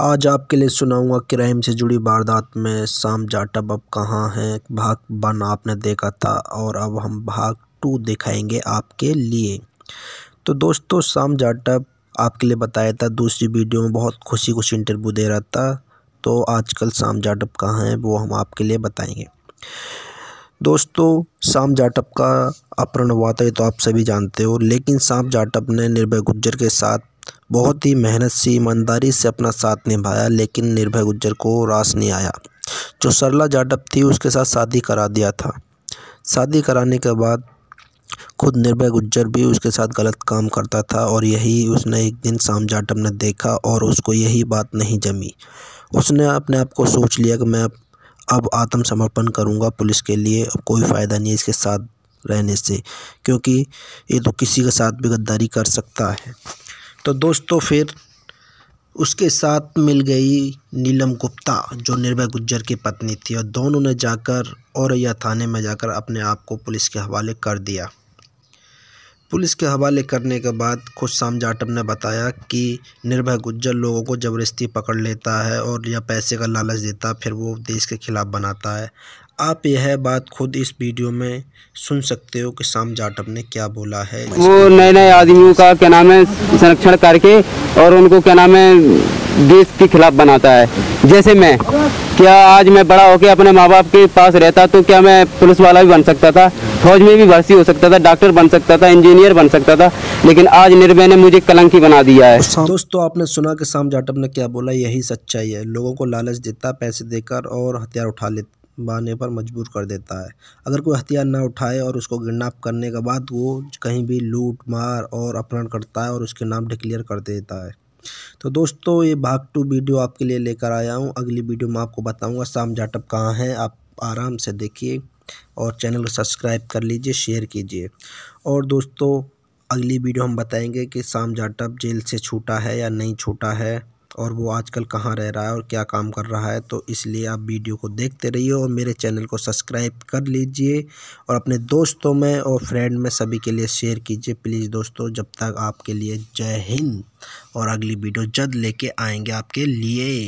आज आपके लिए सुनाऊंगा क्राइम से जुड़ी वारदात में शाम जाटब अब कहाँ हैं भाग वन आपने देखा था और अब हम भाग टू दिखाएंगे आपके लिए तो दोस्तों शाम जाटब आपके लिए बताया था दूसरी वीडियो में बहुत खुशी खुशी इंटरव्यू दे रहा था तो आजकल शाम जाटब कहाँ हैं वो हम आपके लिए बताएंगे दोस्तों शाम जाटब का अपहरण हुआ था ये तो आप सभी जानते हो लेकिन शाम जाटब ने निर्भय गुज्जर के साथ बहुत ही मेहनत से ईमानदारी से अपना साथ निभाया लेकिन निर्भय गुज्जर को रास नहीं आया जो सरला जाडप थी उसके साथ शादी करा दिया था शादी कराने के बाद खुद निर्भय गुज्जर भी उसके साथ गलत काम करता था और यही उसने एक दिन शाम जाटम ने देखा और उसको यही बात नहीं जमी उसने अपने आप को सोच लिया कि मैं अब आत्मसमर्पण करूंगा पुलिस के लिए अब कोई फ़ायदा नहीं इसके साथ रहने से क्योंकि ये तो किसी के साथ भी गद्दारी कर सकता है तो दोस्तों फिर उसके साथ मिल गई नीलम गुप्ता जो निर्भय गुज्जर की पत्नी थी और दोनों ने जाकर औरैया थाने में जाकर अपने आप को पुलिस के हवाले कर दिया पुलिस के हवाले करने के बाद खुद शाम जाटम ने बताया कि निर्भय गुज्जर लोगों को ज़बरदस्ती पकड़ लेता है और या पैसे का लालच देता है फिर वो देश के ख़िलाफ़ बनाता है आप यह बात खुद इस वीडियो में सुन सकते हो कि शाम जाटव ने क्या बोला है वो नए नए आदमियों का क्या नाम है संरक्षण करके और उनको क्या नाम है देश के खिलाफ बनाता है जैसे मैं क्या आज मैं बड़ा होकर अपने माँ बाप के पास रहता तो क्या मैं पुलिस वाला भी बन सकता था फौज में भी भर्ती हो सकता था डॉक्टर बन सकता था इंजीनियर बन सकता था लेकिन आज निर्भय ने मुझे कलंकी बना दिया है दोस्तों आपने सुना कि शाम जाटव ने क्या बोला यही सच्चाई है लोगों को लालच देता पैसे देकर और हथियार उठा लेता बहाने पर मजबूर कर देता है अगर कोई हथियार ना उठाए और उसको किडनैप करने के बाद वो कहीं भी लूट मार और अपहरण करता है और उसके नाम डिक्लेयर कर देता है तो दोस्तों ये भाग टू वीडियो आपके लिए लेकर आया हूँ अगली वीडियो में आपको बताऊँगा शाम जाटप कहाँ हैं आप आराम से देखिए और चैनल को सब्सक्राइब कर लीजिए शेयर कीजिए और दोस्तों अगली वीडियो हम बताएंगे कि शाम जाटप जेल से छूटा है या नहीं छूटा है और वो आजकल कहाँ रह रहा है और क्या काम कर रहा है तो इसलिए आप वीडियो को देखते रहिए और मेरे चैनल को सब्सक्राइब कर लीजिए और अपने दोस्तों में और फ्रेंड में सभी के लिए शेयर कीजिए प्लीज़ दोस्तों जब तक आपके लिए जय हिंद और अगली वीडियो जल्द लेके आएंगे आपके लिए